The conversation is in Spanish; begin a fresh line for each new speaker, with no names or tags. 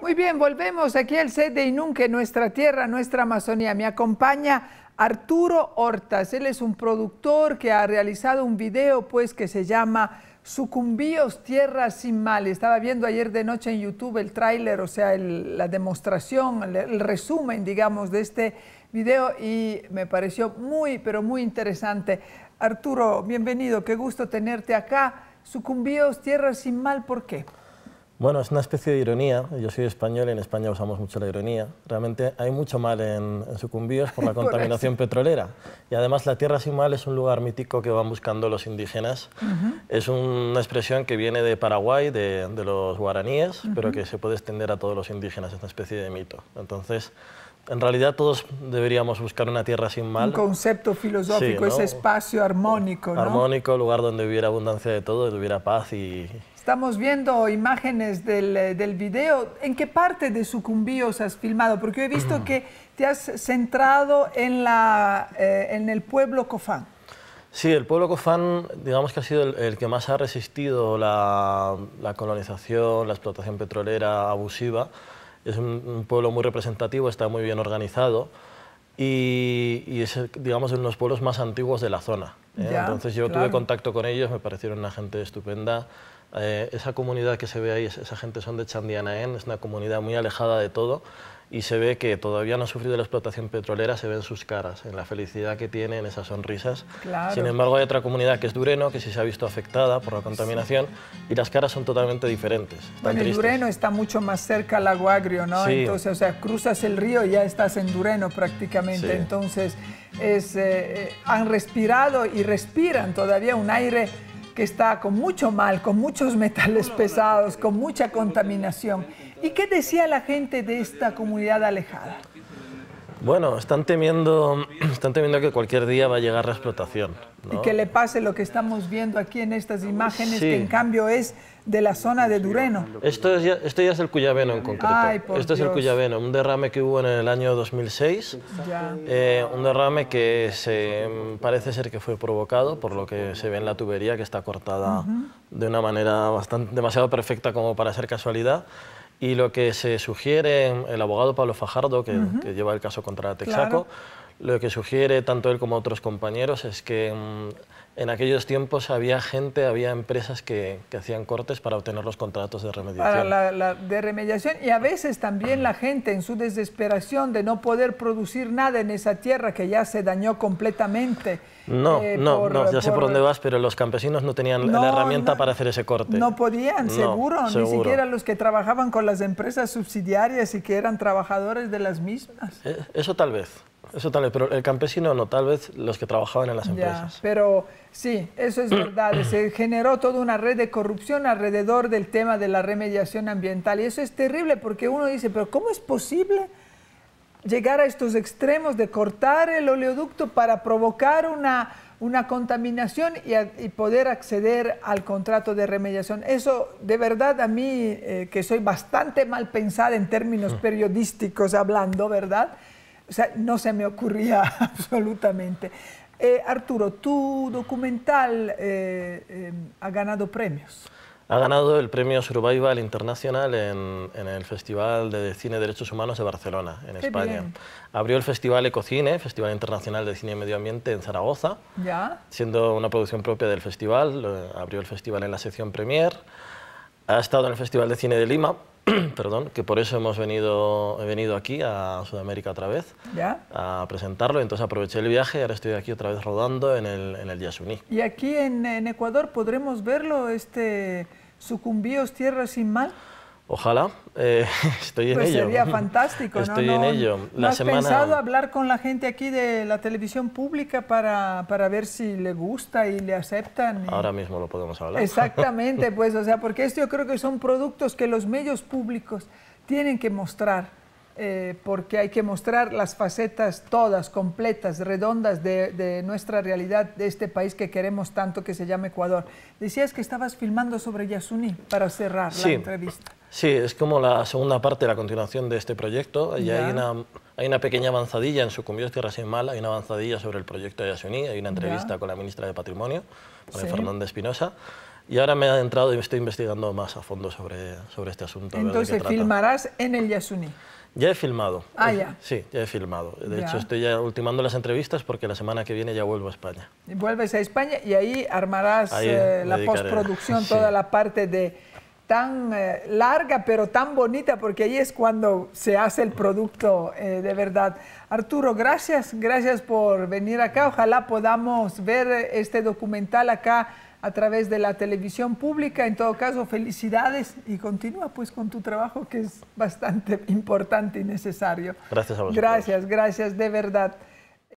Muy bien, volvemos aquí al set de Inunque, nuestra tierra, nuestra Amazonía. Me acompaña Arturo Hortas, él es un productor que ha realizado un video pues que se llama Sucumbíos Tierra Sin Mal. Estaba viendo ayer de noche en YouTube el tráiler, o sea, la demostración, el, el resumen, digamos, de este video y me pareció muy, pero muy interesante. Arturo, bienvenido, qué gusto tenerte acá. Sucumbíos Tierra Sin Mal, ¿por qué?
Bueno, es una especie de ironía. Yo soy español y en España usamos mucho la ironía. Realmente hay mucho mal en, sucumbíos por la contaminación petrolera. Y además la tierra sin mal es un lugar mítico que van buscando los indígenas. Es una expresión que viene de Paraguay, de, los guaraníes, pero que se puede extender a todos los indígenas. Es una especie de mito. Entonces, en realidad todos deberíamos buscar una tierra sin mal. Un
concepto filosófico, ese espacio armónico.
Armónico, lugar donde hubiera abundancia de todo, donde hubiera paz y,
Estamos viendo imágenes del, eh, del, video. ¿En qué parte de Sucumbíos has filmado? Porque he visto que te has centrado en, la, eh, en el pueblo Cofán.
Sí, el pueblo Cofán, digamos que ha sido el, que más ha resistido la, colonización, la explotación petrolera abusiva. Es un, pueblo muy representativo, está muy bien organizado y, es, digamos, uno de los pueblos más antiguos de la zona. ¿eh? Entonces yo tuve contacto con ellos, me parecieron una gente estupenda eh, esa comunidad que se ve ahí, esa gente son de Chandianaén, es una comunidad muy alejada de todo y se ve que todavía no ha sufrido la explotación petrolera, se ven sus caras, en la felicidad que tienen, en esas sonrisas. Sin embargo, hay otra comunidad que es Dureno, que sí se ha visto afectada por la contaminación y las caras son totalmente diferentes. Bueno, Dureno
está mucho más cerca al lago agrio, ¿no? Entonces, o sea, cruzas el río y ya estás en Dureno prácticamente. Entonces, es, eh, eh, han respirado y respiran todavía un aire que está con mucho mal, con muchos metales pesados, con mucha contaminación. ¿Y qué decía la gente de esta comunidad alejada?
Bueno, están temiendo, están temiendo que cualquier día va a llegar la explotación. Y que le
pase lo que estamos viendo aquí en estas imágenes, que en cambio es de la zona de Dureno.
Esto, es ya, esto ya es el Cuyaveno en concreto. esto es el Cuyaveno, un derrame que hubo en el año 2006. Eh, un derrame que se, mm, parece ser que fue provocado por lo que se ve en la tubería, que está cortada de una manera bastante, demasiado perfecta como para ser casualidad. Y lo que se sugiere el abogado Pablo Fajardo, que, lleva el caso contra Texaco, lo que sugiere tanto él como otros compañeros es que mm, en aquellos tiempos había gente, había empresas que, hacían cortes para obtener los contratos de remediación.
la, de remediación y a veces también la gente en su desesperación de no poder producir nada en esa tierra que ya se dañó completamente. No, eh, no, no, ya sé por dónde
vas, pero los campesinos no tenían la herramienta para hacer ese corte. No podían, seguro, ni siquiera
los que trabajaban con las empresas subsidiarias y que eran trabajadores de las mismas.
Eh, eso tal vez. Eso tal vez, pero el campesino no, tal vez los que trabajaban en las empresas.
pero sí, eso es verdad. Se generó toda una red de corrupción alrededor del tema de la remediación ambiental. Y eso es terrible porque uno dice, pero ¿cómo es posible llegar a estos extremos de cortar el oleoducto para provocar una, contaminación y, poder acceder al contrato de remediación. Eso de verdad a mí, eh, que soy bastante mal pensada en términos mm. periodísticos hablando, ¿verdad? no se me ocurría absolutamente. Eh, Arturo, tu documental eh, eh, ha ganado premios.
Ha ganado el premio Survival Internacional en, el Festival de Cine y Derechos Humanos de Barcelona, en España. Abrió el Festival Ecocine, Festival Internacional de Cine y Medio Ambiente en Zaragoza, ¿Ya? siendo una producción propia del festival. Abrió el festival en la sección Premier. Ha estado en el Festival de Cine de Lima, perdón, que por eso hemos venido, he venido aquí a Sudamérica otra vez a presentarlo. Entonces aproveché el viaje y ahora estoy aquí otra vez rodando en el, en el Yasuní.
¿Y aquí en, Ecuador podremos verlo, este Sucumbíos tierras Sin Mal?
Ojalá, eh, estoy en pues Sería fantástico, ¿no? Estoy en ello. La has pensado
hablar con la gente aquí de la televisión pública para, ver si le gusta y le aceptan? Ahora
mismo lo podemos hablar. Exactamente, pues,
o sea, porque esto yo creo que son productos que los medios públicos tienen que mostrar, eh, porque hay que mostrar las facetas todas, completas, redondas de, nuestra realidad, de este país que queremos tanto que se llama Ecuador. Decías que estabas filmando sobre Yasuní para cerrar la entrevista.
Sí, es como la segunda parte, la continuación de este proyecto. Y hay una, hay una pequeña avanzadilla en su Sucumbíos Tierra Sin Mal, hay una avanzadilla sobre el proyecto de Yasuní, hay una entrevista con la ministra de Patrimonio, con sí. Fernanda Espinosa. Y ahora me ha entrado y me estoy investigando más a fondo sobre, sobre este asunto. Entonces, ¿filmarás
en el Yasuní?
Ya he filmado. Ah, ya. Sí, ya he filmado. De hecho, estoy ya ultimando las entrevistas porque la semana que viene ya vuelvo a España.
vuelves a España y ahí armarás eh, la postproducción, toda la parte de tan eh, larga pero tan bonita porque ahí es cuando se hace el producto eh, de verdad. Arturo, gracias, gracias por venir acá. Ojalá podamos ver este documental acá a través de la televisión pública. En todo caso, felicidades y continúa pues con tu trabajo que es bastante importante y necesario. Gracias a vosotros. Gracias, gracias de verdad.